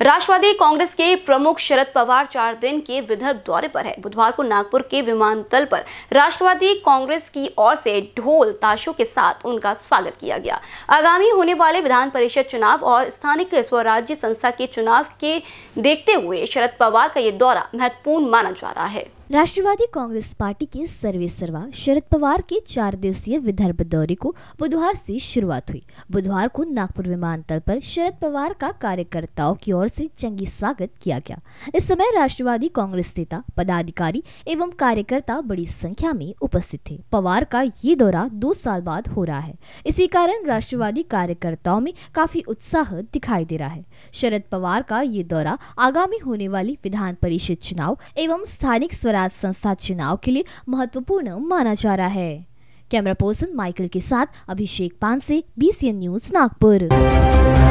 राष्ट्रवादी कांग्रेस के प्रमुख शरद पवार चार दिन के विदर्भ दौरे पर है बुधवार को नागपुर के विमानतल पर राष्ट्रवादी कांग्रेस की ओर से ढोल ताशों के साथ उनका स्वागत किया गया आगामी होने वाले विधान परिषद चुनाव और स्थानिक स्वराज्य संस्था के चुनाव के देखते हुए शरद पवार का ये दौरा महत्वपूर्ण माना जा रहा है राष्ट्रवादी कांग्रेस पार्टी के सर्वे सर्वा शरद पवार के चार दिवसीय विदर्भ दौरे को बुधवार से शुरुआत हुई बुधवार को नागपुर विमानतल पर शरद पवार का कार्यकर्ताओं की ओर से चंगी स्वागत किया गया इस समय राष्ट्रवादी कांग्रेस नेता पदाधिकारी एवं कार्यकर्ता बड़ी संख्या में उपस्थित थे पवार का ये दौरा दो साल बाद हो रहा है इसी कारण राष्ट्रवादी कार्यकर्ताओं में काफी उत्साह दिखाई दे रहा है शरद पवार का ये दौरा आगामी होने वाली विधान परिषद चुनाव एवं स्थानिक स्वराज संस्था चुनाव के लिए महत्वपूर्ण माना जा रहा है कैमरा पर्सन माइकल के साथ अभिषेक पानसे बीसीएन न्यूज नागपुर